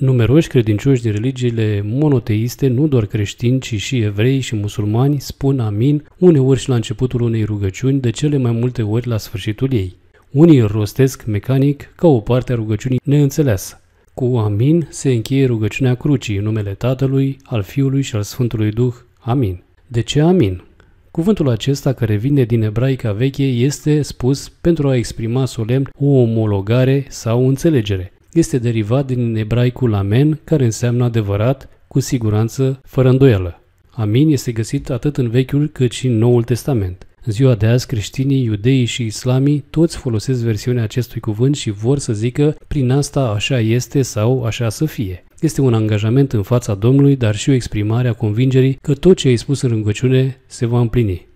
Numeroși credincioși din religiile monoteiste, nu doar creștini, ci și evrei și musulmani, spun amin uneori și la începutul unei rugăciuni, de cele mai multe ori la sfârșitul ei. Unii îl rostesc mecanic ca o parte a rugăciunii neînțeleasă. Cu amin se încheie rugăciunea crucii în numele Tatălui, al Fiului și al Sfântului Duh. Amin. De ce amin? Cuvântul acesta care vine din ebraica veche este spus pentru a exprima solemn o omologare sau înțelegere este derivat din ebraicul amen, care înseamnă adevărat, cu siguranță, fără îndoială. Amin este găsit atât în Vechiul cât și în Noul Testament. În ziua de azi, creștinii, iudeii și islamii toți folosesc versiunea acestui cuvânt și vor să zică prin asta așa este sau așa să fie. Este un angajament în fața Domnului, dar și o exprimare a convingerii că tot ce ai spus în rugăciune se va împlini.